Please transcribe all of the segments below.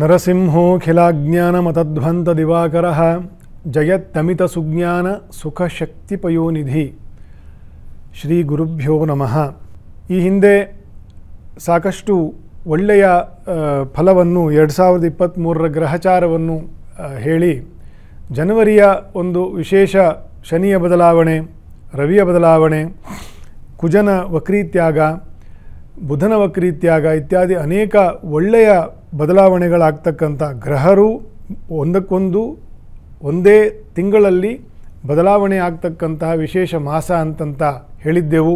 ನರಸಿಂಹೋಖಿಲಾಜ್ಞಾನಮತಧ್ವಂತ ದಿವಾಕರ ಜಯತ್ತಮಿತ ಸುಜ್ಞಾನ ಸುಖಶಕ್ತಿಪಯೋನಿಧಿ ಶ್ರೀ ಗುರುಭ್ಯೋ ನಮಃ ಈ ಹಿಂದೆ ಸಾಕಷ್ಟು ಒಳ್ಳೆಯ ಫಲವನ್ನು ಎರಡು ಸಾವಿರದ ಇಪ್ಪತ್ತ್ಮೂರರ ಗ್ರಹಚಾರವನ್ನು ಹೇಳಿ ಜನವರಿಯ ಒಂದು ವಿಶೇಷ ಶನಿಯ ಬದಲಾವಣೆ ರವಿಯ ಬದಲಾವಣೆ ಕುಜನ ವಕ್ರೀತ್ಯಾಗ ಬುಧನ ವಕ್ರೀತ್ಯಾಗ ಇತ್ಯಾದಿ ಅನೇಕ ಒಳ್ಳೆಯ ಬದಲಾವಣೆಗಳಾಗ್ತಕ್ಕಂಥ ಗ್ರಹರು ಒಂದಕ್ಕೊಂದು ಒಂದೇ ತಿಂಗಳಲ್ಲಿ ಬದಲಾವಣೆ ಆಗ್ತಕ್ಕಂತಹ ವಿಶೇಷ ಮಾಸ ಅಂತಂತ ಹೇಳಿದ್ದೆವು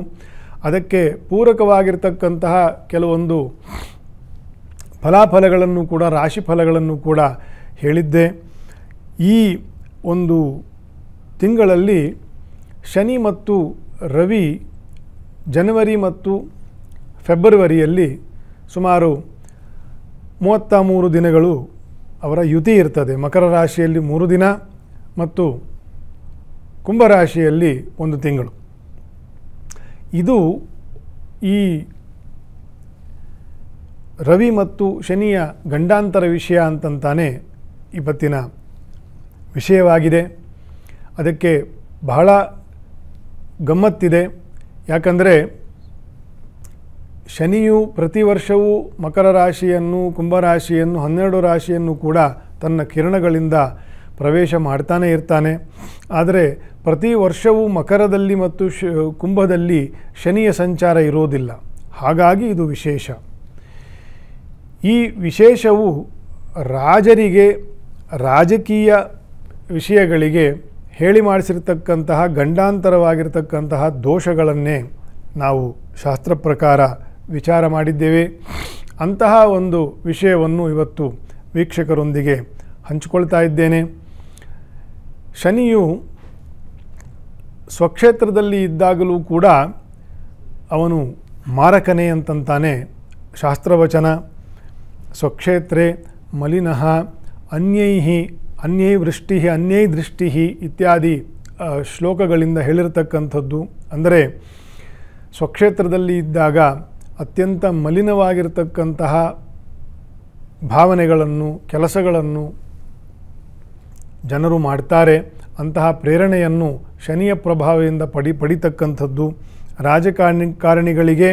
ಅದಕ್ಕೆ ಪೂರಕವಾಗಿರ್ತಕ್ಕಂತಹ ಕೆಲವೊಂದು ಫಲಾಫಲಗಳನ್ನು ಕೂಡ ರಾಶಿ ಫಲಗಳನ್ನು ಕೂಡ ಹೇಳಿದ್ದೆ ಈ ಒಂದು ತಿಂಗಳಲ್ಲಿ ಶನಿ ಮತ್ತು ರವಿ ಜನವರಿ ಮತ್ತು ಫೆಬ್ರವರಿಯಲ್ಲಿ ಸುಮಾರು ಮೂವತ್ತ ಮೂರು ದಿನಗಳು ಅವರ ಯುತಿ ಇರ್ತದೆ ಮಕರ ರಾಶಿಯಲ್ಲಿ ಮೂರು ದಿನ ಮತ್ತು ಕುಂಭರಾಶಿಯಲ್ಲಿ ಒಂದು ತಿಂಗಳು ಇದು ಈ ರವಿ ಮತ್ತು ಶನಿಯ ಗಂಡಾಂತರ ವಿಷಯ ಅಂತಂತಾನೆ ಇವತ್ತಿನ ವಿಷಯವಾಗಿದೆ ಅದಕ್ಕೆ ಬಹಳ ಗಮ್ಮತ್ತಿದೆ ಯಾಕಂದರೆ ಶನಿಯು ಪ್ರತಿ ವರ್ಷವೂ ಮಕರ ರಾಶಿಯನ್ನು ಕುಂಭರಾಶಿಯನ್ನು ಹನ್ನೆರಡು ರಾಶಿಯನ್ನು ಕೂಡ ತನ್ನ ಕಿರಣಗಳಿಂದ ಪ್ರವೇಶ ಮಾಡ್ತಾನೆ ಇರ್ತಾನೆ ಆದರೆ ಪ್ರತಿ ವರ್ಷವೂ ಮಕರದಲ್ಲಿ ಮತ್ತು ಶ ಕುಂಭದಲ್ಲಿ ಶನಿಯ ಸಂಚಾರ ಇರೋದಿಲ್ಲ ಹಾಗಾಗಿ ಇದು ವಿಶೇಷ ಈ ವಿಶೇಷವು ರಾಜರಿಗೆ ರಾಜಕೀಯ ವಿಷಯಗಳಿಗೆ ಹೇಳಿ ಮಾಡಿಸಿರ್ತಕ್ಕಂತಹ ಗಂಡಾಂತರವಾಗಿರ್ತಕ್ಕಂತಹ ದೋಷಗಳನ್ನೇ ನಾವು ಶಾಸ್ತ್ರ ಪ್ರಕಾರ ವಿಚಾರ ಮಾಡಿದ್ದೇವೆ ಅಂತಹ ಒಂದು ವಿಷಯವನ್ನು ಇವತ್ತು ವೀಕ್ಷಕರೊಂದಿಗೆ ಹಂಚಿಕೊಳ್ತಾ ಇದ್ದೇನೆ ಶನಿಯು ಸ್ವಕ್ಷೇತ್ರದಲ್ಲಿ ಇದ್ದಾಗಲೂ ಕೂಡ ಅವನು ಮಾರಕನೇ ಅಂತಂತಾನೆ ಶಾಸ್ತ್ರವಚನ ಸ್ವಕ್ಷೇತ್ರ ಮಲಿನಃ ಅನ್ಯೈಹಿ ಅನ್ಯೈ ವೃಷ್ಟಿ ಅನ್ಯೈ ದೃಷ್ಟಿ ಇತ್ಯಾದಿ ಶ್ಲೋಕಗಳಿಂದ ಹೇಳಿರತಕ್ಕಂಥದ್ದು ಅಂದರೆ ಸ್ವಕ್ಷೇತ್ರದಲ್ಲಿ ಇದ್ದಾಗ ಅತ್ಯಂತ ಮಲಿನವಾಗಿರ್ತಕ್ಕಂತಹ ಭಾವನೆಗಳನ್ನು ಕೆಲಸಗಳನ್ನು ಜನರು ಮಾಡ್ತಾರೆ ಅಂತಹ ಪ್ರೇರಣೆಯನ್ನು ಶನಿಯ ಪ್ರಭಾವದಿಂದ ಪಡಿ ಪಡಿತಕ್ಕಂಥದ್ದು ರಾಜಕಾರಣಿ ಕಾರಣಿಗಳಿಗೆ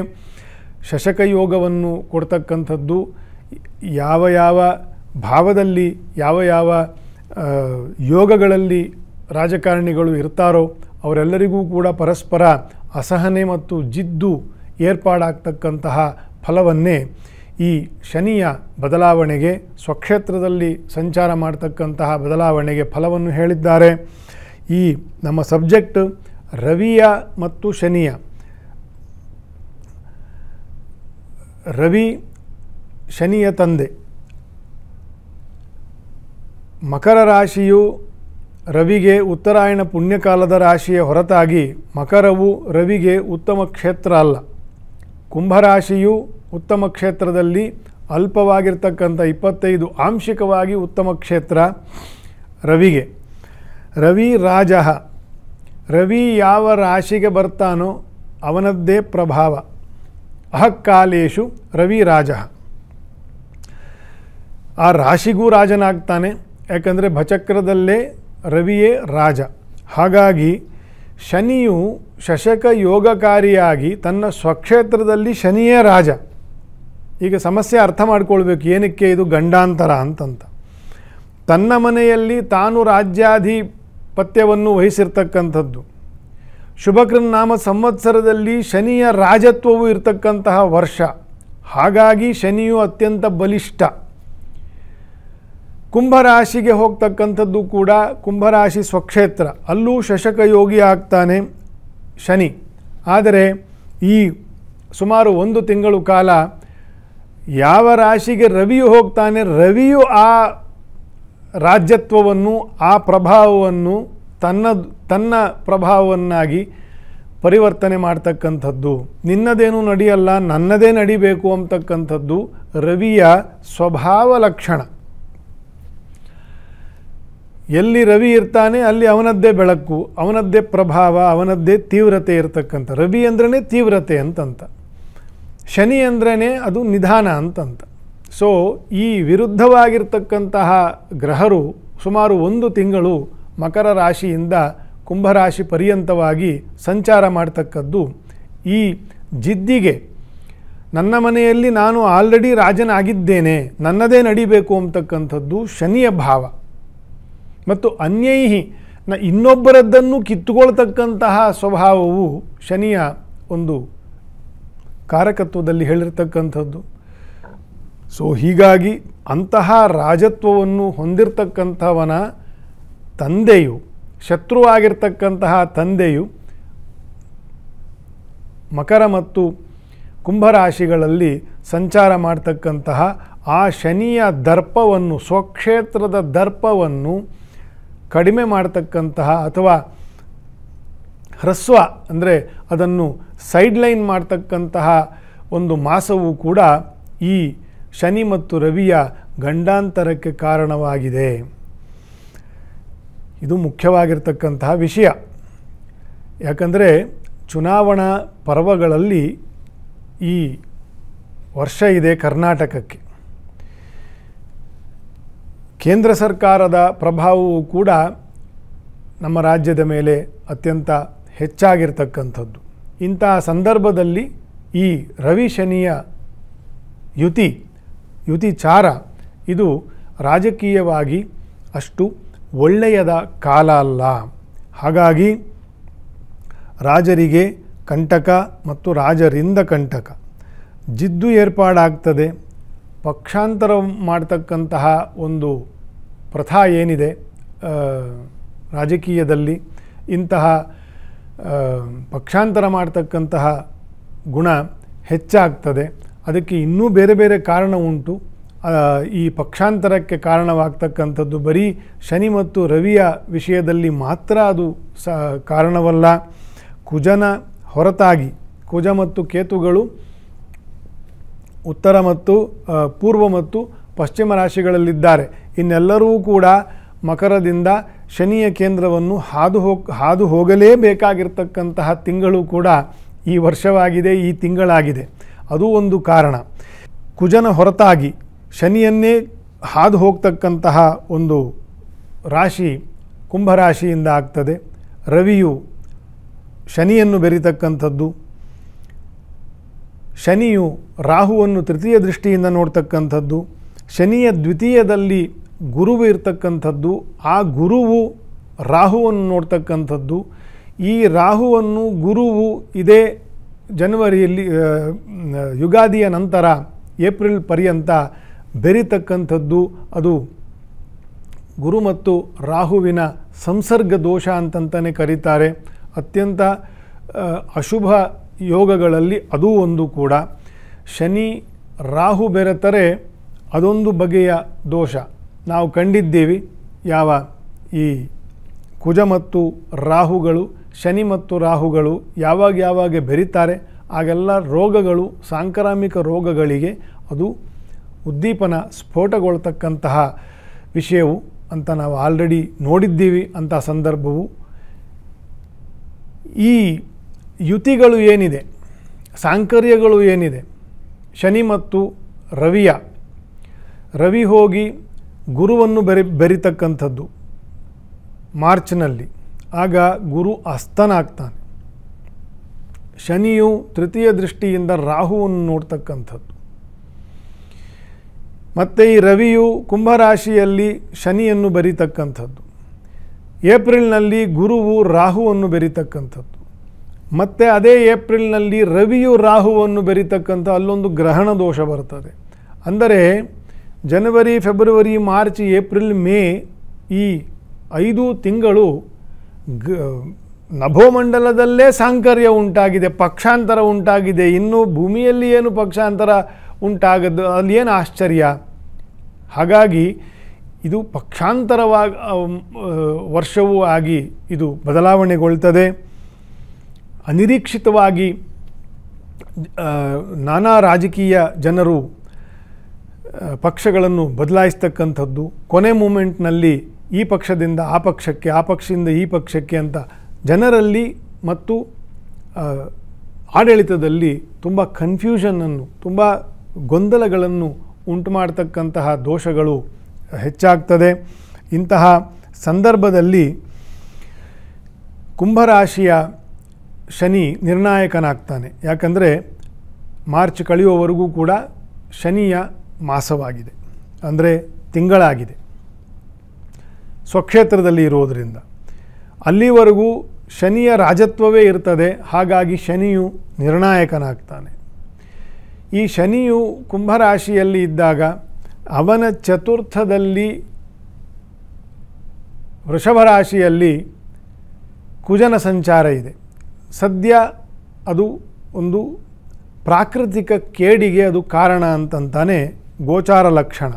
ಶಶಕಯೋಗವನ್ನು ಕೊಡ್ತಕ್ಕಂಥದ್ದು ಯಾವ ಯಾವ ಭಾವದಲ್ಲಿ ಯಾವ ಯಾವ ಯೋಗಗಳಲ್ಲಿ ರಾಜಕಾರಣಿಗಳು ಇರ್ತಾರೋ ಅವರೆಲ್ಲರಿಗೂ ಕೂಡ ಪರಸ್ಪರ ಅಸಹನೆ ಮತ್ತು ಜಿದ್ದು ಏರ್ಪಾಡಾಗ್ತಕ್ಕಂತಹ ಫಲವನ್ನೇ ಈ ಶನಿಯ ಬದಲಾವಣೆಗೆ ಸ್ವಕ್ಷೇತ್ರದಲ್ಲಿ ಸಂಚಾರ ಮಾಡತಕ್ಕಂತಹ ಬದಲಾವಣೆಗೆ ಫಲವನ್ನು ಹೇಳಿದ್ದಾರೆ ಈ ನಮ್ಮ ಸಬ್ಜೆಕ್ಟ್ ರವಿಯ ಮತ್ತು ಶನಿಯ ರವಿ ಶನಿಯ ತಂದೆ ಮಕರ ರಾಶಿಯು ರವಿಗೆ ಉತ್ತರಾಯಣ ಪುಣ್ಯಕಾಲದ ರಾಶಿಯ ಹೊರತಾಗಿ ಮಕರವು ರವಿಗೆ ಉತ್ತಮ ಕ್ಷೇತ್ರ ಅಲ್ಲ ಕುಂಭರಾಶಿಯು ಉತ್ತಮ ಕ್ಷೇತ್ರದಲ್ಲಿ ಅಲ್ಪವಾಗಿರ್ತಕ್ಕಂಥ ಇಪ್ಪತ್ತೈದು ಆಂಶಿಕವಾಗಿ ಉತ್ತಮ ಕ್ಷೇತ್ರ ರವಿಗೆ ರವಿ ರಾಜ ರವಿ ಯಾವ ರಾಶಿಗೆ ಬರ್ತಾನೋ ಅವನದ್ದೇ ಪ್ರಭಾವ ಅಹಕ್ಕಾಲೇಶು ರವಿ ರಾಜ ಆ ರಾಶಿಗೂ ರಾಜನಾಗ್ತಾನೆ ಯಾಕಂದರೆ ಭಚಕ್ರದಲ್ಲೇ ರವಿಯೇ ರಾಜ ಹಾಗಾಗಿ ಶನಿಯು ಶಶಕ ಯೋಗಕಾರಿಯಾಗಿ ತನ್ನ ಸ್ವಕ್ಷೇತ್ರದಲ್ಲಿ ಶನಿಯೇ ರಾಜ ಈಗ ಸಮಸ್ಯೆ ಅರ್ಥ ಮಾಡ್ಕೊಳ್ಬೇಕು ಏನಕ್ಕೆ ಇದು ಗಂಡಾಂತರ ಅಂತಂತ ತನ್ನ ಮನೆಯಲ್ಲಿ ತಾನು ರಾಜ್ಯಾಧಿಪತ್ಯವನ್ನು ವಹಿಸಿರ್ತಕ್ಕಂಥದ್ದು ನಾಮ ಸಂವತ್ಸರದಲ್ಲಿ ಶನಿಯ ರಾಜತ್ವವು ಇರತಕ್ಕಂತಹ ವರ್ಷ ಹಾಗಾಗಿ ಶನಿಯು ಅತ್ಯಂತ ಬಲಿಷ್ಠ ಕುಂಭರಾಶಿಗೆ ಹೋಗ್ತಕ್ಕಂಥದ್ದು ಕೂಡ ಕುಂಭರಾಶಿ ಸ್ವಕ್ಷೇತ್ರ ಅಲ್ಲೂ ಶಶಕ ಯೋಗಿ ಆಗ್ತಾನೆ ಶನಿ ಆದರೆ ಈ ಸುಮಾರು ಒಂದು ತಿಂಗಳು ಕಾಲ ಯಾವ ರಾಶಿಗೆ ರವಿಯು ಹೋಗ್ತಾನೆ ರವಿಯು ಆ ರಾಜ್ಯತ್ವವನ್ನು ಆ ಪ್ರಭಾವವನ್ನು ತನ್ನ ತನ್ನ ಪ್ರಭಾವವನ್ನಾಗಿ ಪರಿವರ್ತನೆ ಮಾಡ್ತಕ್ಕಂಥದ್ದು ನಿನ್ನದೇನು ನಡೆಯಲ್ಲ ನನ್ನದೇ ನಡಿಬೇಕು ಅಂತಕ್ಕಂಥದ್ದು ರವಿಯ ಸ್ವಭಾವ ಲಕ್ಷಣ ಎಲ್ಲಿ ರವಿ ಇರ್ತಾನೆ ಅಲ್ಲಿ ಅವನದ್ದೇ ಬೆಳಕು ಅವನದ್ದೇ ಪ್ರಭಾವ ಅವನದ್ದೇ ತೀವ್ರತೆ ಇರತಕ್ಕಂಥ ರವಿ ಅಂದ್ರೇ ತೀವ್ರತೆ ಅಂತಂತ ಶನಿ ಅಂದ್ರೇ ಅದು ನಿಧಾನ ಅಂತಂತ ಸೊ ಈ ವಿರುದ್ಧವಾಗಿರ್ತಕ್ಕಂತಹ ಗ್ರಹರು ಸುಮಾರು ಒಂದು ತಿಂಗಳು ಮಕರ ರಾಶಿಯಿಂದ ಕುಂಭರಾಶಿ ಪರ್ಯಂತವಾಗಿ ಸಂಚಾರ ಮಾಡ್ತಕ್ಕದ್ದು ಈ ಜಿದ್ದಿಗೆ ನನ್ನ ಮನೆಯಲ್ಲಿ ನಾನು ಆಲ್ರೆಡಿ ರಾಜನಾಗಿದ್ದೇನೆ ನನ್ನದೇ ನಡಿಬೇಕು ಅಂತಕ್ಕಂಥದ್ದು ಶನಿಯ ಭಾವ ಮತ್ತು ಅನ್ಯೈಹಿ ನ ಇನ್ನೊಬ್ಬರದ್ದನ್ನು ಕಿತ್ತುಕೊಳ್ತಕ್ಕಂತಹ ಸ್ವಭಾವವು ಶನಿಯ ಒಂದು ಕಾರಕತ್ವದಲ್ಲಿ ಹೇಳಿರ್ತಕ್ಕಂಥದ್ದು ಸೊ ಹೀಗಾಗಿ ಅಂತಹ ರಾಜತ್ವವನ್ನು ಹೊಂದಿರತಕ್ಕಂಥವನ ತಂದೆಯು ಶತ್ರುವಾಗಿರ್ತಕ್ಕಂತಹ ತಂದೆಯು ಮಕರ ಮತ್ತು ಕುಂಭರಾಶಿಗಳಲ್ಲಿ ಸಂಚಾರ ಮಾಡ್ತಕ್ಕಂತಹ ಆ ಶನಿಯ ದರ್ಪವನ್ನು ಸ್ವಕ್ಷೇತ್ರದ ದರ್ಪವನ್ನು ಕಡಿಮೆ ಮಾಡತಕ್ಕಂತಹ ಅಥವಾ ಹ್ರಸ್ವ ಅಂದರೆ ಅದನ್ನು ಸೈಡ್ಲೈನ್ ಮಾಡ್ತಕ್ಕಂತಹ ಒಂದು ಮಾಸವೂ ಕೂಡ ಈ ಶನಿ ಮತ್ತು ರವಿಯ ಗಂಡಾಂತರಕ್ಕೆ ಕಾರಣವಾಗಿದೆ ಇದು ಮುಖ್ಯವಾಗಿರ್ತಕ್ಕಂತಹ ವಿಷಯ ಯಾಕಂದರೆ ಚುನಾವಣಾ ಪರ್ವಗಳಲ್ಲಿ ಈ ವರ್ಷ ಇದೆ ಕರ್ನಾಟಕಕ್ಕೆ ಕೇಂದ್ರ ಸರ್ಕಾರದ ಪ್ರಭಾವವು ಕೂಡ ನಮ್ಮ ರಾಜ್ಯದ ಮೇಲೆ ಅತ್ಯಂತ ಹೆಚ್ಚಾಗಿರ್ತಕ್ಕಂಥದ್ದು ಇಂತಹ ಸಂದರ್ಭದಲ್ಲಿ ಈ ರವಿ ಶನಿಯ ಯುತಿ ಯುತಿಚಾರ ಇದು ರಾಜಕೀಯವಾಗಿ ಅಷ್ಟು ಒಳ್ಳೆಯದ ಕಾಲ ಅಲ್ಲ ಹಾಗಾಗಿ ರಾಜರಿಗೆ ಕಂಟಕ ಮತ್ತು ರಾಜರಿಂದ ಕಂಟಕ ಜಿದ್ದು ಏರ್ಪಾಡಾಗ್ತದೆ ಪಕ್ಷಾಂತರ ಮಾಡ್ತಕ್ಕಂತಹ ಒಂದು ಪ್ರಥಾ ಏನಿದೆ ರಾಜಕೀಯದಲ್ಲಿ ಇಂತಹ ಪಕ್ಷಾಂತರ ಮಾಡ್ತಕ್ಕಂತಹ ಗುಣ ಹೆಚ್ಚಾಗ್ತದೆ ಅದಕ್ಕೆ ಇನ್ನೂ ಬೇರೆ ಬೇರೆ ಕಾರಣ ಉಂಟು ಈ ಪಕ್ಷಾಂತರಕ್ಕೆ ಕಾರಣವಾಗ್ತಕ್ಕಂಥದ್ದು ಬರೀ ಶನಿ ಮತ್ತು ರವಿಯ ವಿಷಯದಲ್ಲಿ ಮಾತ್ರ ಅದು ಸ ಕಾರಣವಲ್ಲ ಕುಜನ ಹೊರತಾಗಿ ಕುಜ ಮತ್ತು ಕೇತುಗಳು ಉತ್ತರ ಮತ್ತು ಪೂರ್ವ ಮತ್ತು ಪಶ್ಚಿಮ ರಾಶಿಗಳಲ್ಲಿದ್ದಾರೆ ಇನ್ನೆಲ್ಲರೂ ಕೂಡ ಮಕರದಿಂದ ಶನಿಯ ಕೇಂದ್ರವನ್ನು ಹಾದು ಹೋಗ್ ಹಾದು ಹೋಗಲೇಬೇಕಾಗಿರ್ತಕ್ಕಂತಹ ತಿಂಗಳು ಕೂಡ ಈ ವರ್ಷವಾಗಿದೆ ಈ ತಿಂಗಳಾಗಿದೆ ಅದು ಒಂದು ಕಾರಣ ಕುಜನ ಹೊರತಾಗಿ ಶನಿಯನ್ನೇ ಹಾದು ಹೋಗ್ತಕ್ಕಂತಹ ಒಂದು ರಾಶಿ ಕುಂಭರಾಶಿಯಿಂದ ಆಗ್ತದೆ ರವಿಯು ಶನಿಯನ್ನು ಬೆರಿತಕ್ಕಂಥದ್ದು ಶನಿಯು ರಾಹುವನ್ನು ತೃತೀಯ ದೃಷ್ಟಿಯಿಂದ ನೋಡ್ತಕ್ಕಂಥದ್ದು ಶನಿಯ ದ್ವಿತೀಯದಲ್ಲಿ ಗುರುವು ಇರ್ತಕ್ಕಂಥದ್ದು ಆ ಗುರುವು ರಾಹುವನ್ನು ನೋಡ್ತಕ್ಕಂಥದ್ದು ಈ ರಾಹುವನ್ನು ಗುರುವು ಇದೇ ಜನವರಿಯಲ್ಲಿ ಯುಗಾದಿಯ ನಂತರ ಏಪ್ರಿಲ್ ಪರ್ಯಂತ ಬೆರಿತಕ್ಕಂಥದ್ದು ಅದು ಗುರು ಮತ್ತು ರಾಹುವಿನ ಸಂಸರ್ಗ ದೋಷ ಅಂತಂತಲೇ ಕರೀತಾರೆ ಅತ್ಯಂತ ಅಶುಭ ಯೋಗಗಳಲ್ಲಿ ಅದೂ ಒಂದು ಕೂಡ ಶನಿ ರಾಹು ಬೆರೆತರೆ ಅದೊಂದು ಬಗೆಯ ದೋಷ ನಾವು ಕಂಡಿದ್ದೀವಿ ಯಾವ ಈ ಕುಜ ಮತ್ತು ರಾಹುಗಳು ಶನಿ ಮತ್ತು ರಾಹುಗಳು ಯಾವಾಗ ಯಾವಾಗ ಬೆರೀತಾರೆ ಆಗೆಲ್ಲ ರೋಗಗಳು ಸಾಂಕ್ರಾಮಿಕ ರೋಗಗಳಿಗೆ ಅದು ಉದ್ದೀಪನ ಸ್ಫೋಟಗೊಳ್ತಕ್ಕಂತಹ ವಿಷಯವು ಅಂತ ನಾವು ಆಲ್ರೆಡಿ ನೋಡಿದ್ದೀವಿ ಅಂತ ಸಂದರ್ಭವು ಈ ಯುತಿಗಳು ಏನಿದೆ ಸಾಂಕರ್ಯಗಳು ಏನಿದೆ ಶನಿ ಮತ್ತು ರವಿಯ ರವಿ ಹೋಗಿ ಗುರುವನ್ನು ಬೆರೆ ಬೆರಿತಕ್ಕಂಥದ್ದು ಮಾರ್ಚ್ನಲ್ಲಿ ಆಗ ಗುರು ಅಸ್ತನಾಗ್ತಾನೆ ಶನಿಯು ತೃತೀಯ ದೃಷ್ಟಿಯಿಂದ ರಾಹುವನ್ನು ನೋಡ್ತಕ್ಕಂಥದ್ದು ಮತ್ತು ಈ ರವಿಯು ಕುಂಭರಾಶಿಯಲ್ಲಿ ಶನಿಯನ್ನು ಬೆರಿತಕ್ಕಂಥದ್ದು ಏಪ್ರಿಲ್ನಲ್ಲಿ ಗುರುವು ರಾಹುವನ್ನು ಬೆರಿತಕ್ಕಂಥದ್ದು ಮತ್ತು ಅದೇ ಏಪ್ರಿಲ್ನಲ್ಲಿ ರವಿಯು ರಾಹುವನ್ನು ಬೆರಿತಕ್ಕಂಥ ಅಲ್ಲೊಂದು ಗ್ರಹಣ ದೋಷ ಬರ್ತದೆ ಅಂದರೆ ಜನವರಿ ಫೆಬ್ರವರಿ ಮಾರ್ಚ್ ಏಪ್ರಿಲ್ ಮೇ ಈ ಐದು ತಿಂಗಳು ಗ ನಭೋಮಂಡಲದಲ್ಲೇ ಸಾಂಕರ್ಯ ಉಂಟಾಗಿದೆ ಪಕ್ಷಾಂತರ ಉಂಟಾಗಿದೆ ಇನ್ನು ಭೂಮಿಯಲ್ಲಿ ಏನು ಪಕ್ಷಾಂತರ ಉಂಟಾಗದ್ದು ಅಲ್ಲಿ ಏನು ಆಶ್ಚರ್ಯ ಹಾಗಾಗಿ ಇದು ಪಕ್ಷಾಂತರವಾಗ ವರ್ಷವೂ ಆಗಿ ಇದು ಬದಲಾವಣೆಗೊಳ್ತದೆ ಅನಿರೀಕ್ಷಿತವಾಗಿ ನಾನಾ ರಾಜಕೀಯ ಜನರು ಪಕ್ಷಗಳನ್ನು ಬದಲಾಯಿಸ್ತಕ್ಕಂಥದ್ದು ಕೊನೆ ಮೂಮೆಂಟ್ನಲ್ಲಿ ಈ ಪಕ್ಷದಿಂದ ಆ ಪಕ್ಷಕ್ಕೆ ಆ ಪಕ್ಷದಿಂದ ಈ ಪಕ್ಷಕ್ಕೆ ಅಂತ ಜನರಲ್ಲಿ ಮತ್ತು ಆಡಳಿತದಲ್ಲಿ ತುಂಬ ಕನ್ಫ್ಯೂಷನನ್ನು ತುಂಬ ಗೊಂದಲಗಳನ್ನು ಉಂಟು ಮಾಡತಕ್ಕಂತಹ ದೋಷಗಳು ಹೆಚ್ಚಾಗ್ತದೆ ಇಂತಹ ಸಂದರ್ಭದಲ್ಲಿ ಕುಂಭರಾಶಿಯ ಶನಿ ನಿರ್ಣಾಯಕನಾಗ್ತಾನೆ ಯಾಕಂದರೆ ಮಾರ್ಚ್ ಕಳೆಯುವವರೆಗೂ ಕೂಡ ಶನಿಯ ಮಾಸವಾಗಿದೆ ಅಂದರೆ ತಿಂಗಳಾಗಿದೆ ಸ್ವಕ್ಷೇತ್ರದಲ್ಲಿ ಇರೋದರಿಂದ ಅಲ್ಲಿವರೆಗೂ ಶನಿಯ ರಾಜತ್ವವೇ ಇರ್ತದೆ ಹಾಗಾಗಿ ಶನಿಯು ನಿರ್ಣಾಯಕನಾಗ್ತಾನೆ ಈ ಶನಿಯು ಕುಂಭರಾಶಿಯಲ್ಲಿ ಇದ್ದಾಗ ಅವನ ಚತುರ್ಥದಲ್ಲಿ ವೃಷಭ ರಾಶಿಯಲ್ಲಿ ಕುಜನ ಸಂಚಾರ ಇದೆ ಸದ್ಯ ಅದು ಒಂದು ಪ್ರಾಕೃತಿಕ ಕೇಡಿಗೆ ಅದು ಕಾರಣ ಅಂತಂತಾನೆ ಗೋಚಾರ ಲಕ್ಷಣ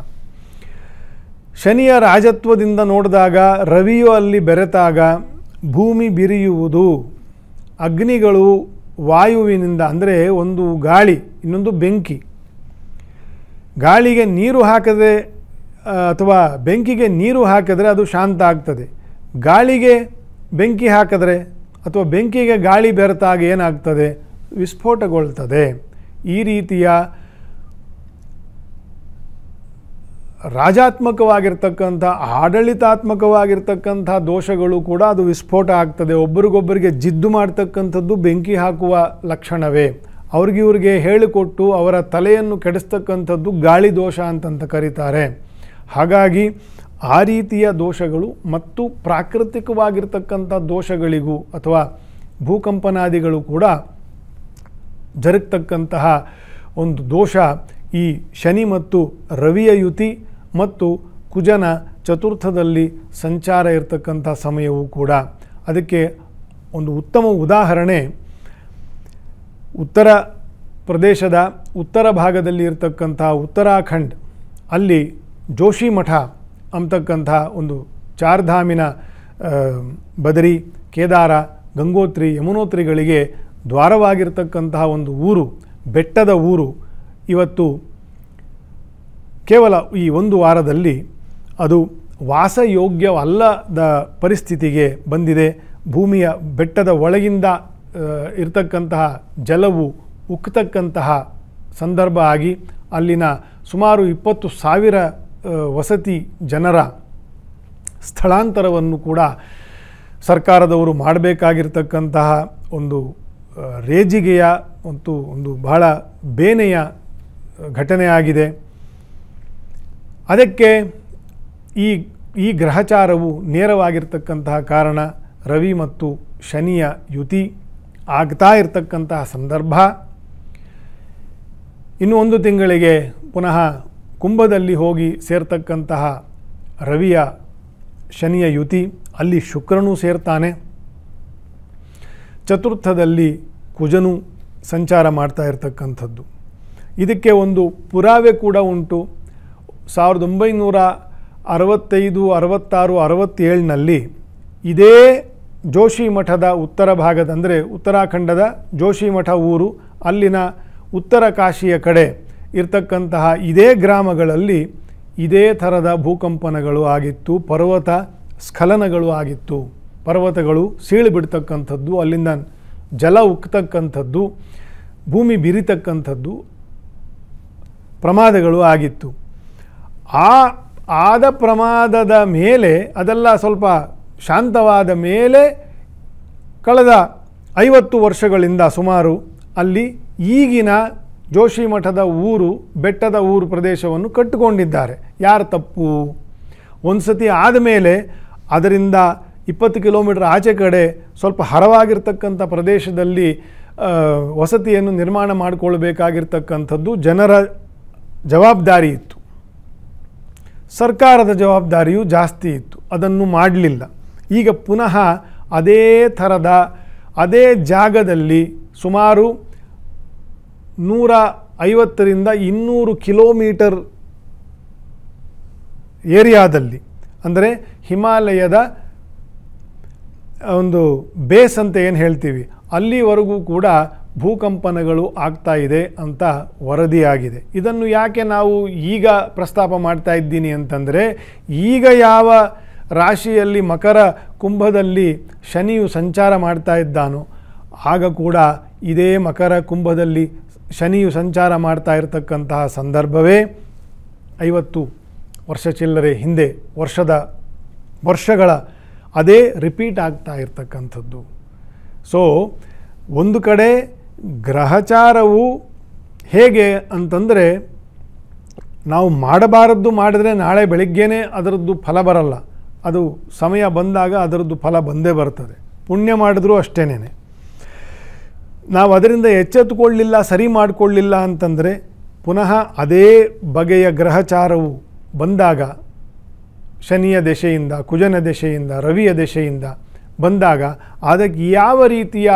ಶನಿಯ ರಾಜತ್ವದಿಂದ ನೋಡಿದಾಗ ರವಿಯು ಅಲ್ಲಿ ಬೆರೆತಾಗ ಭೂಮಿ ಬಿರಿಯುವುದು ಅಗ್ನಿಗಳು ವಾಯುವಿನಿಂದ ಅಂದರೆ ಒಂದು ಗಾಳಿ ಇನ್ನೊಂದು ಬೆಂಕಿ ಗಾಳಿಗೆ ನೀರು ಹಾಕದೆ ಅಥವಾ ಬೆಂಕಿಗೆ ನೀರು ಹಾಕಿದರೆ ಅದು ಶಾಂತ ಆಗ್ತದೆ ಗಾಳಿಗೆ ಬೆಂಕಿ ಹಾಕಿದ್ರೆ ಅಥವಾ ಬೆಂಕಿಗೆ ಗಾಳಿ ಬೆರೆತಾಗ ಏನಾಗ್ತದೆ ವಿಸ್ಫೋಟಗೊಳ್ತದೆ ಈ ರೀತಿಯ ರಾಜಾತ್ಮಕವಾಗಿರ್ತಕ್ಕಂಥ ಆಡಳಿತಾತ್ಮಕವಾಗಿರ್ತಕ್ಕಂಥ ದೋಷಗಳು ಕೂಡ ಅದು ವಿಸ್ಫೋಟ ಆಗ್ತದೆ ಒಬ್ಬರಿಗೊಬ್ಬರಿಗೆ ಜಿದ್ದು ಮಾಡ್ತಕ್ಕಂಥದ್ದು ಬೆಂಕಿ ಹಾಕುವ ಲಕ್ಷಣವೇ ಅವ್ರಿಗಿವ್ರಿಗೆ ಹೇಳಿಕೊಟ್ಟು ಅವರ ತಲೆಯನ್ನು ಕೆಡಿಸ್ತಕ್ಕಂಥದ್ದು ಗಾಳಿ ದೋಷ ಅಂತಂತ ಕರೀತಾರೆ ಹಾಗಾಗಿ ಆ ರೀತಿಯ ದೋಷಗಳು ಮತ್ತು ಪ್ರಾಕೃತಿಕವಾಗಿರ್ತಕ್ಕಂಥ ದೋಷಗಳಿಗೂ ಅಥವಾ ಭೂಕಂಪನಾದಿಗಳು ಕೂಡ ಜರುಗ್ತಕ್ಕಂತಹ ಒಂದು ದೋಷ ಈ ಶನಿ ಮತ್ತು ರವಿಯ ಯುತಿ ಮತ್ತು ಕುಜನ ಚತುರ್ಥದಲ್ಲಿ ಸಂಚಾರ ಇರತಕ್ಕಂಥ ಸಮಯವೂ ಕೂಡ ಅದಕ್ಕೆ ಒಂದು ಉತ್ತಮ ಉದಾಹರಣೆ ಉತ್ತರ ಪ್ರದೇಶದ ಉತ್ತರ ಭಾಗದಲ್ಲಿ ಇರತಕ್ಕಂಥ ಉತ್ತರಾಖಂಡ್ ಅಲ್ಲಿ ಜೋಶಿ ಮಠ ಅಂಬತಕ್ಕಂಥ ಒಂದು ಚಾರ್ಧಾಮಿನ ಬದರಿ ಕೇದಾರ ಗಂಗೋತ್ರಿ ಯಮುನೋತ್ರಿಗಳಿಗೆ ದ್ವಾರವಾಗಿರ್ತಕ್ಕಂತಹ ಒಂದು ಊರು ಬೆಟ್ಟದ ಊರು ಇವತ್ತು ಕೇವಲ ಈ ಒಂದು ವಾರದಲ್ಲಿ ಅದು ವಾಸಯೋಗ್ಯವಲ್ಲದ ಪರಿಸ್ಥಿತಿಗೆ ಬಂದಿದೆ ಭೂಮಿಯ ಬೆಟ್ಟದ ಒಳಗಿಂದ ಇರತಕ್ಕಂತಹ ಜಲವು ಉಕ್ಕತಕ್ಕಂತಹ ಸಂದರ್ಭ ಆಗಿ ಅಲ್ಲಿನ ಸುಮಾರು ಇಪ್ಪತ್ತು ಸಾವಿರ ವಸತಿ ಜನರ ಸ್ಥಳಾಂತರವನ್ನು ಕೂಡ ಸರ್ಕಾರದವರು ಮಾಡಬೇಕಾಗಿರ್ತಕ್ಕಂತಹ ಒಂದು ರೇಜಿಗೆಯ ಮತ್ತು ಒಂದು ಬಹಳ ಬೇನೆಯ ಘಟನೆಯಾಗಿದೆ ಅದಕ್ಕೆ ಈ ಈ ಗ್ರಹಚಾರವು ನೇರವಾಗಿರ್ತಕ್ಕಂತಹ ಕಾರಣ ರವಿ ಮತ್ತು ಶನಿಯ ಯುತಿ ಆಗ್ತಾ ಇರತಕ್ಕಂತಹ ಸಂದರ್ಭ ಇನ್ನೂ ಒಂದು ತಿಂಗಳಿಗೆ ಪುನಃ ಕುಂಭದಲ್ಲಿ ಹೋಗಿ ಸೇರ್ತಕ್ಕಂತಹ ರವಿಯ ಶನಿಯ ಯುತಿ ಅಲ್ಲಿ ಶುಕ್ರನೂ ಸೇರ್ತಾನೆ ಚತುರ್ಥದಲ್ಲಿ ಕುಜನು ಸಂಚಾರ ಮಾಡ್ತಾ ಇರತಕ್ಕಂಥದ್ದು ಇದಕ್ಕೆ ಒಂದು ಪುರಾವೆ ಕೂಡ ಉಂಟು ಸಾವಿರದ ಒಂಬೈನೂರ ಅರವತ್ತೈದು ಅರವತ್ತಾರು ಅರವತ್ತೇಳಿನಲ್ಲಿ ಇದೇ ಜೋಶಿ ಮಠದ ಉತ್ತರ ಭಾಗದ ಅಂದರೆ ಉತ್ತರಾಖಂಡದ ಜೋಶಿ ಮಠ ಊರು ಅಲ್ಲಿನ ಉತ್ತರ ಕಾಶಿಯ ಕಡೆ ಇರ್ತಕ್ಕಂತಹ ಇದೇ ಗ್ರಾಮಗಳಲ್ಲಿ ಇದೇ ಥರದ ಭೂಕಂಪನಗಳು ಆಗಿತ್ತು ಪರ್ವತ ಸ್ಖಲನಗಳು ಆಗಿತ್ತು ಪರ್ವತಗಳು ಸೀಳುಬಿಡ್ತಕ್ಕಂಥದ್ದು ಅಲ್ಲಿಂದ ಜಲ ಉಕ್ಕತಕ್ಕಂಥದ್ದು ಭೂಮಿ ಬಿರಿತಕ್ಕಂಥದ್ದು ಪ್ರಮಾದಗಳು ಆಗಿತ್ತು ಆ ಆದ ಪ್ರಮಾದದ ಮೇಲೆ ಅದೆಲ್ಲ ಸ್ವಲ್ಪ ಶಾಂತವಾದ ಮೇಲೆ ಕಳೆದ ಐವತ್ತು ವರ್ಷಗಳಿಂದ ಸುಮಾರು ಅಲ್ಲಿ ಈಗಿನ ಜೋಶಿ ಮಠದ ಊರು ಬೆಟ್ಟದ ಊರು ಪ್ರದೇಶವನ್ನು ಕಟ್ಟಿಕೊಂಡಿದ್ದಾರೆ ಯಾರು ತಪ್ಪು ಒಂದು ಸತಿ ಆದಮೇಲೆ ಅದರಿಂದ ಇಪ್ಪತ್ತು ಕಿಲೋಮೀಟರ್ ಆಚೆ ಕಡೆ ಸ್ವಲ್ಪ ಹರವಾಗಿರ್ತಕ್ಕಂಥ ಪ್ರದೇಶದಲ್ಲಿ ವಸತಿಯನ್ನು ನಿರ್ಮಾಣ ಮಾಡಿಕೊಳ್ಬೇಕಾಗಿರ್ತಕ್ಕಂಥದ್ದು ಜನರ ಜವಾಬ್ದಾರಿ ಇತ್ತು ಸರ್ಕಾರದ ಜವಾಬ್ದಾರಿಯೂ ಜಾಸ್ತಿ ಇತ್ತು ಅದನ್ನು ಮಾಡಲಿಲ್ಲ ಈಗ ಪುನಃ ಅದೇ ಥರದ ಅದೇ ಜಾಗದಲ್ಲಿ ಸುಮಾರು ನೂರ ಐವತ್ತರಿಂದ ಇನ್ನೂರು ಕಿಲೋಮೀಟರ್ ಏರಿಯಾದಲ್ಲಿ ಅಂದರೆ ಹಿಮಾಲಯದ ಒಂದು ಬೇಸ್ ಅಂತ ಏನು ಹೇಳ್ತೀವಿ ಅಲ್ಲಿವರೆಗೂ ಕೂಡ ಭೂಕಂಪನಗಳು ಆಗ್ತಾ ಇದೆ ಅಂತ ವರದಿಯಾಗಿದೆ ಇದನ್ನು ಯಾಕೆ ನಾವು ಈಗ ಪ್ರಸ್ತಾಪ ಮಾಡ್ತಾ ಇದ್ದೀನಿ ಅಂತಂದರೆ ಈಗ ಯಾವ ರಾಶಿಯಲ್ಲಿ ಮಕರ ಕುಂಭದಲ್ಲಿ ಶನಿಯು ಸಂಚಾರ ಮಾಡ್ತಾ ಇದ್ದಾನೋ ಆಗ ಕೂಡ ಇದೇ ಮಕರ ಕುಂಭದಲ್ಲಿ ಶನಿಯು ಸಂಚಾರ ಮಾಡ್ತಾ ಇರತಕ್ಕಂತಹ ಸಂದರ್ಭವೇ ಐವತ್ತು ವರ್ಷ ಚಿಲ್ಲರೆ ಹಿಂದೆ ವರ್ಷದ ವರ್ಷಗಳ ಅದೇ ರಿಪೀಟ್ ಆಗ್ತಾ ಇರತಕ್ಕಂಥದ್ದು ಸೊ ಒಂದು ಕಡೆ ಗ್ರಹಚಾರವು ಹೇಗೆ ಅಂತಂದರೆ ನಾವು ಮಾಡಬಾರದ್ದು ಮಾಡಿದರೆ ನಾಳೆ ಬೆಳಿಗ್ಗೆನೇ ಅದರದ್ದು ಫಲ ಬರಲ್ಲ ಅದು ಸಮಯ ಬಂದಾಗ ಅದರದ್ದು ಫಲ ಬಂದೇ ಬರ್ತದೆ ಪುಣ್ಯ ಮಾಡಿದ್ರೂ ಅಷ್ಟೇನೇ ನಾವು ಅದರಿಂದ ಎಚ್ಚೆತ್ತುಕೊಳ್ಳಲಿಲ್ಲ ಸರಿ ಮಾಡಿಕೊಳ್ಳಲಿಲ್ಲ ಅಂತಂದರೆ ಪುನಃ ಅದೇ ಬಗೆಯ ಗ್ರಹಚಾರವು ಬಂದಾಗ ಶನಿಯ ದೆಸೆಯಿಂದ ಕುಜನ ದೆಸೆಯಿಂದ ರವಿಯ ದೆಸೆಯಿಂದ ಬಂದಾಗ ಅದಕ್ಕೆ ಯಾವ ರೀತಿಯ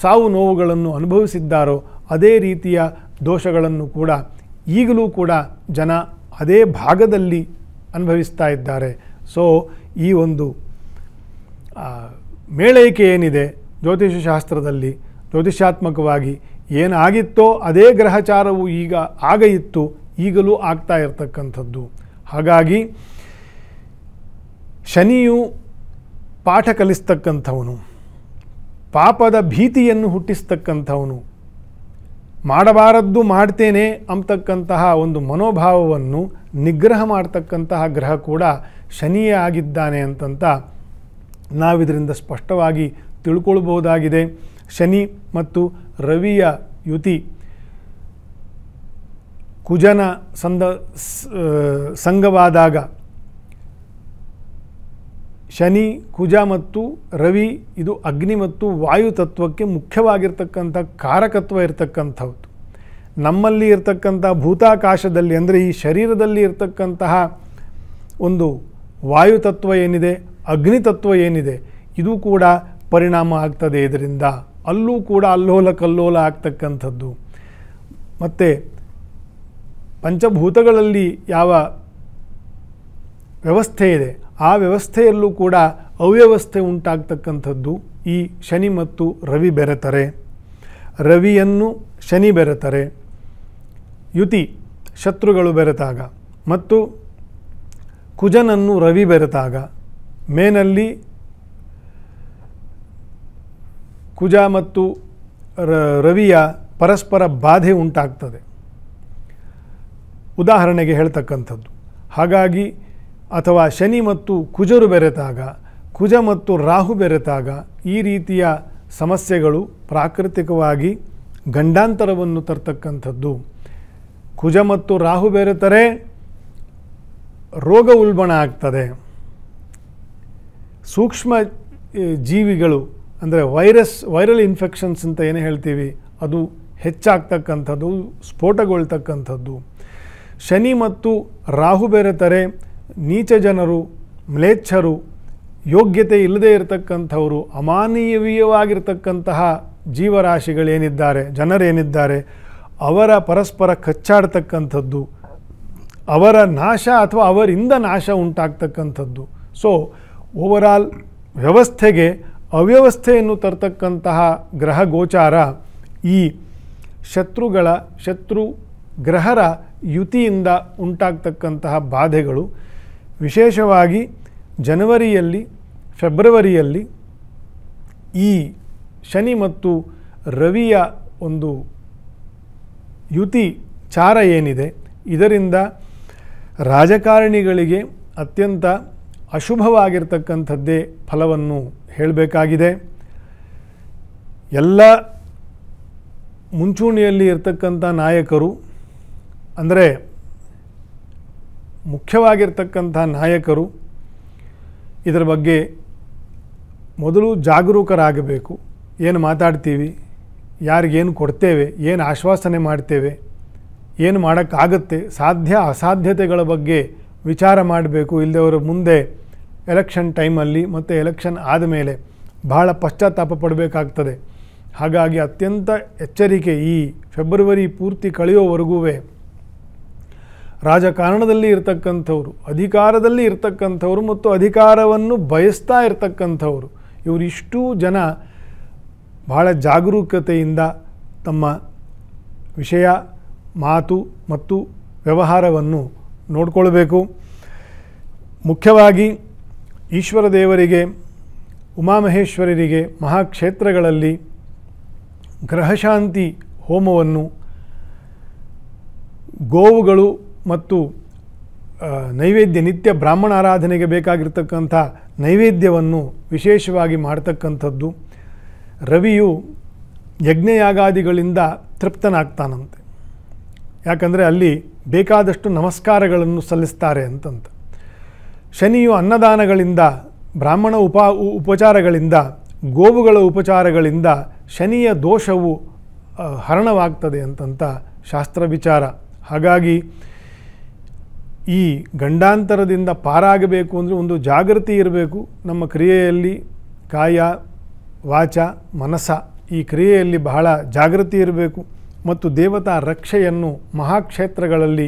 ಸಾವು ನೋವುಗಳನ್ನು ಅನುಭವಿಸಿದ್ದಾರೋ ಅದೇ ರೀತಿಯ ದೋಷಗಳನ್ನು ಕೂಡ ಈಗಲೂ ಕೂಡ ಜನ ಅದೇ ಭಾಗದಲ್ಲಿ ಅನುಭವಿಸ್ತಾ ಇದ್ದಾರೆ ಸೊ ಈ ಒಂದು ಮೇಳೈಕೆ ಏನಿದೆ ಶಾಸ್ತ್ರದಲ್ಲಿ ಜ್ಯೋತಿಷ್ಯಾತ್ಮಕವಾಗಿ ಏನಾಗಿತ್ತೋ ಅದೇ ಗ್ರಹಚಾರವು ಈಗ ಆಗ ಇತ್ತು ಈಗಲೂ ಆಗ್ತಾ ಇರತಕ್ಕಂಥದ್ದು ಹಾಗಾಗಿ ಶನಿಯು ಪಾಠ ಕಲಿಸ್ತಕ್ಕಂಥವನು ಪಾಪದ ಭೀತಿಯನ್ನು ಹುಟ್ಟಿಸ್ತಕ್ಕಂಥವನು ಮಾಡಬಾರದ್ದು ಮಾಡ್ತೇನೆ ಅಂತಕ್ಕಂತಹ ಒಂದು ಮನೋಭಾವವನ್ನು ನಿಗ್ರಹ ಮಾಡ್ತಕ್ಕಂತಹ ಗ್ರಹ ಕೂಡ ಶನಿಯೇ ಆಗಿದ್ದಾನೆ ಅಂತಂತ ನಾವಿದರಿಂದ ಸ್ಪಷ್ಟವಾಗಿ ತಿಳ್ಕೊಳ್ಬಹುದಾಗಿದೆ ಶನಿ ಮತ್ತು ರವಿಯ ಯುತಿ ಕುಜನ ಸಂದ ಸಂಘವಾದಾಗ ಶನಿ ಕುಜ ಮತ್ತು ರವಿ ಇದು ಅಗ್ನಿ ಮತ್ತು ವಾಯು ತತ್ವಕ್ಕೆ ಮುಖ್ಯವಾಗಿರ್ತಕ್ಕಂಥ ಕಾರಕತ್ವ ಇರತಕ್ಕಂಥವ್ದು ನಮ್ಮಲ್ಲಿ ಇರತಕ್ಕಂಥ ಭೂತಾಕಾಶದಲ್ಲಿ ಅಂದರೆ ಈ ಶರೀರದಲ್ಲಿ ಇರತಕ್ಕಂತಹ ಒಂದು ವಾಯು ತತ್ವ ಏನಿದೆ ಅಗ್ನಿತತ್ವ ಏನಿದೆ ಇದು ಕೂಡ ಪರಿಣಾಮ ಆಗ್ತದೆ ಇದರಿಂದ ಅಲ್ಲೂ ಕೂಡ ಅಲ್ಲೋಲ ಕಲ್ಲೋಲ ಆಗ್ತಕ್ಕಂಥದ್ದು ಮತ್ತು ಪಂಚಭೂತಗಳಲ್ಲಿ ಯಾವ ವ್ಯವಸ್ಥೆ ಇದೆ ಆ ವ್ಯವಸ್ಥೆಯಲ್ಲೂ ಕೂಡ ಅವ್ಯವಸ್ಥೆ ಉಂಟಾಗ್ತಕ್ಕಂಥದ್ದು ಈ ಶನಿ ಮತ್ತು ರವಿ ಬೆರೆತರೆ ರವಿಯನ್ನು ಶನಿ ಬೆರೆತರೆ ಯುತಿ ಶತ್ರುಗಳು ಬೆರೆತಾಗ ಮತ್ತು ಕುಜನನ್ನು ರವಿ ಬೆರೆತಾಗ ಮೇನಲ್ಲಿ ಕುಜ ಮತ್ತು ರವಿಯ ಪರಸ್ಪರ ಬಾಧೆ ಉಂಟಾಗ್ತದೆ ಉದಾಹರಣೆಗೆ ಹೇಳ್ತಕ್ಕಂಥದ್ದು ಹಾಗಾಗಿ ಅಥವಾ ಶನಿ ಮತ್ತು ಕುಜರು ಬೆರೆತಾಗ ಕುಜ ಮತ್ತು ರಾಹು ಬೆರೆತಾಗ ಈ ರೀತಿಯ ಸಮಸ್ಯೆಗಳು ಪ್ರಾಕೃತಿಕವಾಗಿ ಗಂಡಾಂತರವನ್ನು ತರ್ತಕ್ಕಂಥದ್ದು ಕುಜ ಮತ್ತು ರಾಹು ಬೆರೆತರೆ ರೋಗ ಉಲ್ಬಣ ಆಗ್ತದೆ ಸೂಕ್ಷ್ಮ ಜೀವಿಗಳು ಅಂದರೆ ವೈರಸ್ ವೈರಲ್ ಇನ್ಫೆಕ್ಷನ್ಸ್ ಅಂತ ಏನು ಹೇಳ್ತೀವಿ ಅದು ಹೆಚ್ಚಾಗ್ತಕ್ಕಂಥದ್ದು ಸ್ಫೋಟಗೊಳ್ತಕ್ಕಂಥದ್ದು ಶನಿ ಮತ್ತು ರಾಹು ಬೇರೆ ನೀಚ ಜನರು ಮ್ಲೇಚ್ಛರು ಯೋಗ್ಯತೆ ಇಲ್ಲದೇ ಇರತಕ್ಕಂಥವರು ಅಮಾನವೀಯವಾಗಿರ್ತಕ್ಕಂತಹ ಜೀವರಾಶಿಗಳೇನಿದ್ದಾರೆ ಜನರೇನಿದ್ದಾರೆ ಅವರ ಪರಸ್ಪರ ಕಚ್ಚಾಡ್ತಕ್ಕಂಥದ್ದು ಅವರ ನಾಶ ಅಥವಾ ಅವರಿಂದ ನಾಶ ಉಂಟಾಗ್ತಕ್ಕಂಥದ್ದು ಸೊ ಓವರಾಲ್ ವ್ಯವಸ್ಥೆಗೆ ಅವ್ಯವಸ್ಥೆಯನ್ನು ತರ್ತಕ್ಕಂತಹ ಗ್ರಹ ಗೋಚಾರ ಈ ಶತ್ರುಗಳ ಶತ್ರು ಗ್ರಹರ ಯುತಿಯಿಂದ ಉಂಟಾಗ್ತಕ್ಕಂತಹ ಬಾಧೆಗಳು ವಿಶೇಷವಾಗಿ ಜನವರಿಯಲ್ಲಿ ಫೆಬ್ರವರಿಯಲ್ಲಿ ಈ ಶನಿ ಮತ್ತು ರವಿಯ ಒಂದು ಯುತಿ ಚಾರ ಏನಿದೆ ಇದರಿಂದ ರಾಜಕಾರಣಿಗಳಿಗೆ ಅತ್ಯಂತ ಅಶುಭವಾಗಿರ್ತಕ್ಕಂಥದ್ದೇ ಫಲವನ್ನು ಹೇಳಬೇಕಾಗಿದೆ ಎಲ್ಲ ಮುಂಚೂಣಿಯಲ್ಲಿ ಇರತಕ್ಕಂಥ ನಾಯಕರು ಅಂದರೆ ಮುಖ್ಯವಾಗಿರ್ತಕ್ಕಂಥ ನಾಯಕರು ಇದರ ಬಗ್ಗೆ ಮೊದಲು ಜಾಗರೂಕರಾಗಬೇಕು ಏನು ಮಾತಾಡ್ತೀವಿ ಯಾರಿಗೇನು ಕೊಡ್ತೇವೆ ಏನು ಆಶ್ವಾಸನೆ ಮಾಡ್ತೇವೆ ಏನು ಮಾಡೋಕ್ಕಾಗತ್ತೆ ಸಾಧ್ಯ ಅಸಾಧ್ಯತೆಗಳ ಬಗ್ಗೆ ವಿಚಾರ ಮಾಡಬೇಕು ಇಲ್ಲದೆ ಅವರು ಮುಂದೆ ಎಲೆಕ್ಷನ್ ಟೈಮಲ್ಲಿ ಮತ್ತು ಎಲೆಕ್ಷನ್ ಆದಮೇಲೆ ಬಹಳ ಪಶ್ಚಾತ್ತಾಪ ಪಡಬೇಕಾಗ್ತದೆ ಹಾಗಾಗಿ ಅತ್ಯಂತ ಎಚ್ಚರಿಕೆ ಈ ಫೆಬ್ರವರಿ ಪೂರ್ತಿ ಕಳೆಯೋವರೆಗೂ ರಾಜಕಾರಣದಲ್ಲಿ ಇರ್ತಕ್ಕಂಥವ್ರು ಅಧಿಕಾರದಲ್ಲಿ ಇರ್ತಕ್ಕಂಥವ್ರು ಮತ್ತು ಅಧಿಕಾರವನ್ನು ಬಯಸ್ತಾ ಇರ್ತಕ್ಕಂಥವ್ರು ಇವರಿಷ್ಟೂ ಜನ ಭಾಳ ಜಾಗರೂಕತೆಯಿಂದ ತಮ್ಮ ವಿಷಯ ಮಾತು ಮತ್ತು ವ್ಯವಹಾರವನ್ನು ನೋಡ್ಕೊಳ್ಬೇಕು ಮುಖ್ಯವಾಗಿ ಈಶ್ವರ ದೇವರಿಗೆ ಉಮಾಮಹೇಶ್ವರರಿಗೆ ಮಹಾಕ್ಷೇತ್ರಗಳಲ್ಲಿ ಗ್ರಹಶಾಂತಿ ಹೋಮವನ್ನು ಗೋವುಗಳು ಮತ್ತು ನೈವೇದ್ಯ ನಿತ್ಯ ಬ್ರಾಹ್ಮಣ ಆರಾಧನೆಗೆ ಬೇಕಾಗಿರ್ತಕ್ಕಂಥ ನೈವೇದ್ಯವನ್ನು ವಿಶೇಷವಾಗಿ ಮಾಡ್ತಕ್ಕಂಥದ್ದು ರವಿಯು ಯಜ್ಞಯಾಗಾದಿಗಳಿಂದ ತೃಪ್ತನಾಗ್ತಾನಂತೆ ಯಾಕಂದರೆ ಅಲ್ಲಿ ಬೇಕಾದಷ್ಟು ನಮಸ್ಕಾರಗಳನ್ನು ಸಲ್ಲಿಸ್ತಾರೆ ಅಂತಂತ ಶನಿಯು ಅನ್ನದಾನಗಳಿಂದ ಬ್ರಾಹ್ಮಣ ಉಪ ಉಪಚಾರಗಳಿಂದ ಗೋವುಗಳ ಉಪಚಾರಗಳಿಂದ ಶನಿಯ ದೋಷವು ಹರಣವಾಗ್ತದೆ ಅಂತಂತ ಶಾಸ್ತ್ರ ವಿಚಾರ ಹಾಗಾಗಿ ಈ ಗಂಡಾಂತರದಿಂದ ಪಾರಾಗಬೇಕು ಅಂದರೆ ಒಂದು ಜಾಗೃತಿ ಇರಬೇಕು ನಮ್ಮ ಕ್ರಿಯೆಯಲ್ಲಿ ಕಾಯ ವಾಚ ಮನಸ ಈ ಕ್ರಿಯೆಯಲ್ಲಿ ಬಹಳ ಜಾಗೃತಿ ಇರಬೇಕು ಮತ್ತು ದೇವತಾ ರಕ್ಷೆಯನ್ನು ಮಹಾಕ್ಷೇತ್ರಗಳಲ್ಲಿ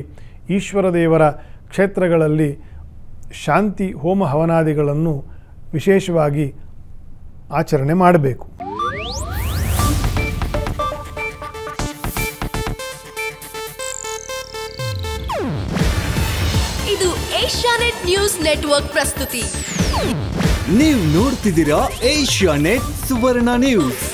ಈಶ್ವರ ದೇವರ ಕ್ಷೇತ್ರಗಳಲ್ಲಿ ಶಾಂತಿ ಹೋಮ ಹವನಾದಿಗಳನ್ನು ವಿಶೇಷವಾಗಿ ಆಚರಣೆ ಮಾಡಬೇಕು ಇದು ಏಷ್ಯಾನೆಟ್ ನ್ಯೂಸ್ ನೆಟ್ವರ್ಕ್ ಪ್ರಸ್ತುತಿ ನೀವು ನೋಡ್ತಿದ್ದೀರಾ ಏಷ್ಯಾನೆಟ್ ಸುವರ್ಣ ನ್ಯೂಸ್